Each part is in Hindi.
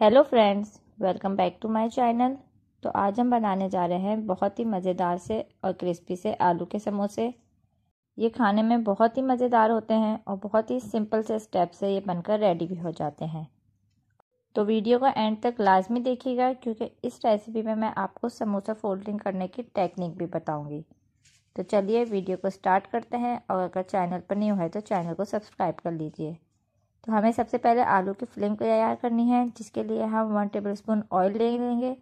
hello friends welcome back to my channel तो आज हम बनाने जा रहे हैं बहुत ही मज़ेदार से और क्रिस्पी से आलू के समोसे ये खाने में बहुत ही मज़ेदार होते हैं और बहुत ही सिंपल से स्टेप से ये बनकर रेडी भी हो जाते हैं तो वीडियो का एंड तक लाजमी देखिएगा क्योंकि इस रेसिपी में मैं आपको समोसा फोल्डिंग करने की टेक्निक भी बताऊँगी तो चलिए वीडियो को स्टार्ट करते हैं और अगर चैनल पर नहीं हुआ है तो चैनल को सब्सक्राइब कर लीजिए तो हमें सबसे पहले आलू की फ्लेम तैयार करनी है जिसके लिए हम वन टेबल स्पून ऑयल ले लेंगे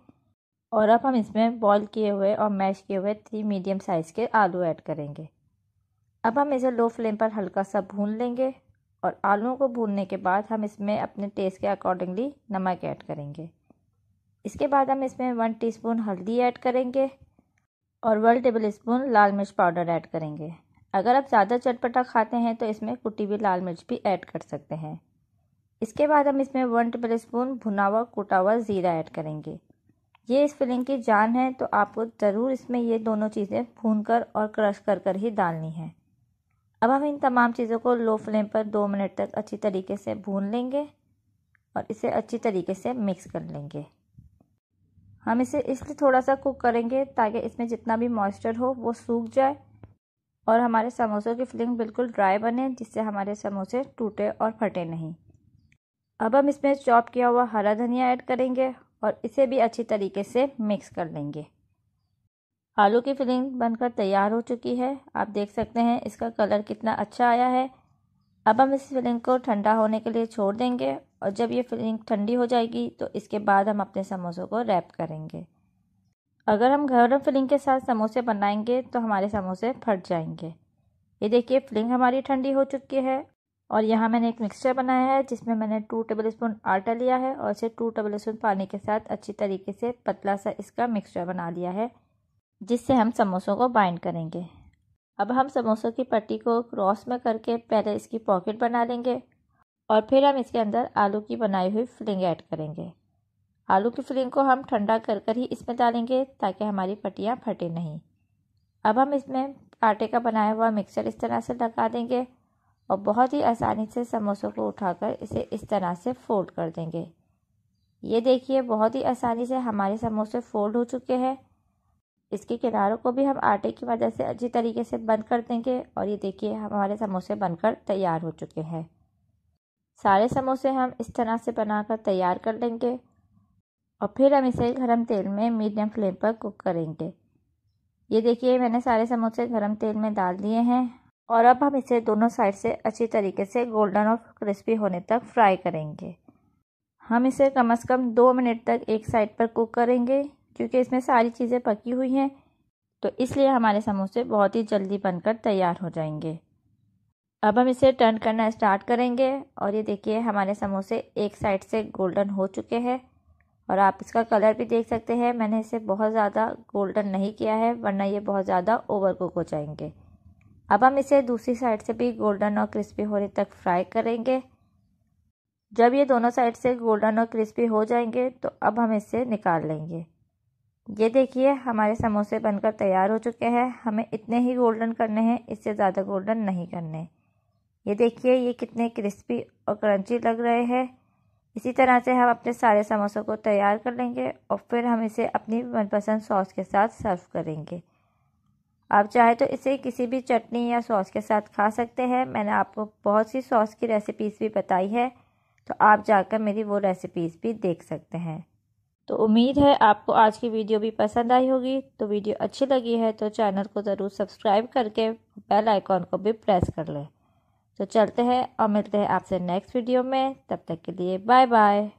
और अब हम इसमें बॉईल किए हुए और मैश किए हुए थ्री मीडियम साइज़ के आलू ऐड करेंगे अब हम इसे लो फ्लेम पर हल्का सा भून लेंगे और आलूओं को भूनने के बाद हम इसमें अपने टेस्ट के अकॉर्डिंगली नमक ऐड करेंगे इसके बाद हम इसमें वन टीस्पून हल्दी ऐड करेंगे और वन टेबल स्पून लाल मिर्च पाउडर ऐड करेंगे अगर आप ज़्यादा चटपटा खाते हैं तो इसमें कुटी हुई लाल मिर्च भी ऐड कर सकते हैं इसके बाद हम इसमें वन टेबल स्पून भुना हुआ कुटा हुआ ज़ीरा ऐड करेंगे ये इस फिलिंग की जान है तो आपको ज़रूर इसमें ये दोनों चीज़ें भून कर और क्रश कर कर ही डालनी है अब हम इन तमाम चीज़ों को लो फ्लेम पर दो मिनट तक अच्छी तरीके से भून लेंगे और इसे अच्छी तरीके से मिक्स कर लेंगे हम इसे इसलिए थोड़ा सा कुक करेंगे ताकि इसमें जितना भी मॉइस्चर हो वो सूख जाए और हमारे समोसों की फिलिंग बिल्कुल ड्राई बने जिससे हमारे समोसे टूटे और फटे नहीं अब हम इसमें चॉप किया हुआ हरा धनिया ऐड करेंगे और इसे भी अच्छी तरीके से मिक्स कर लेंगे आलू की फिलिंग बनकर तैयार हो चुकी है आप देख सकते हैं इसका कलर कितना अच्छा आया है अब हम इस फिलिंग को ठंडा होने के लिए छोड़ देंगे और जब ये फिलिंग ठंडी हो जाएगी तो इसके बाद हम अपने समोसों को रैप करेंगे अगर हम गर्म फिलिंग के साथ समोसे बनाएंगे तो हमारे समोसे फट जाएंगे ये देखिए फिलिंग हमारी ठंडी हो चुकी है और यहाँ मैंने एक मिक्सचर बनाया है जिसमें मैंने टू टेबल स्पून आटा लिया है और इसे टू टेबल स्पून पानी के साथ अच्छी तरीके से पतला सा इसका मिक्सचर बना लिया है जिससे हम समोसों को बाइंड करेंगे अब हम समोसों की पट्टी को क्रॉस में करके पहले इसकी पॉकेट बना लेंगे और फिर हम इसके अंदर आलू की बनाई हुई फिलिंग ऐड करेंगे आलू की फिलिंग को हम ठंडा कर कर ही इसमें डालेंगे ताकि हमारी पट्टियाँ फटे नहीं अब हम इसमें आटे का बनाया हुआ मिक्सचर इस तरह से लगा देंगे और बहुत ही आसानी से समोसों को उठाकर इसे इस तरह से फोल्ड कर देंगे ये देखिए बहुत ही आसानी से हमारे समोसे फोल्ड हो चुके हैं इसके किनारों को भी हम आटे की मदद से अच्छी तरीके से बंद कर देंगे और ये देखिए हमारे समोसे बनकर तैयार हो चुके हैं सारे समोसे हम इस तरह से बनाकर तैयार कर लेंगे और फिर हम इसे गर्म तेल में मीडियम फ्लेम पर कुक करेंगे ये देखिए मैंने सारे समोसे गर्म तेल में डाल दिए हैं और अब हम इसे दोनों साइड से अच्छी तरीके से गोल्डन और क्रिस्पी होने तक फ्राई करेंगे हम इसे कम से कम दो मिनट तक एक साइड पर कुक करेंगे क्योंकि इसमें सारी चीज़ें पकी हुई हैं तो इसलिए हमारे समोसे बहुत ही जल्दी बनकर तैयार हो जाएंगे अब हम इसे टर्न करना स्टार्ट करेंगे और ये देखिए हमारे समोसे एक साइड से गोल्डन हो चुके हैं और आप इसका कलर भी देख सकते हैं मैंने इसे बहुत ज़्यादा गोल्डन नहीं किया है वरना ये बहुत ज़्यादा ओवर कुक हो जाएंगे अब हम इसे दूसरी साइड से भी गोल्डन और क्रिस्पी होने तक फ्राई करेंगे जब ये दोनों साइड से गोल्डन और क्रिस्पी हो जाएंगे तो अब हम इसे निकाल लेंगे ये देखिए हमारे समोसे बनकर तैयार हो चुके हैं हमें इतने ही गोल्डन करने हैं इससे ज़्यादा गोल्डन नहीं करने ये देखिए ये कितने क्रिस्पी और क्रंची लग रहे हैं इसी तरह से हम अपने सारे समोसों को तैयार कर लेंगे और फिर हम इसे अपनी मनपसंद सॉस के साथ सर्व करेंगे आप चाहे तो इसे किसी भी चटनी या सॉस के साथ खा सकते हैं मैंने आपको बहुत सी सॉस की रेसिपीज़ भी बताई है तो आप जाकर मेरी वो रेसिपीज़ भी देख सकते हैं तो उम्मीद है आपको आज की वीडियो भी पसंद आई होगी तो वीडियो अच्छी लगी है तो चैनल को ज़रूर सब्सक्राइब करके बेल आइकॉन को भी प्रेस कर लें तो चलते हैं और मिलते हैं आपसे नेक्स्ट वीडियो में तब तक के लिए बाय बाय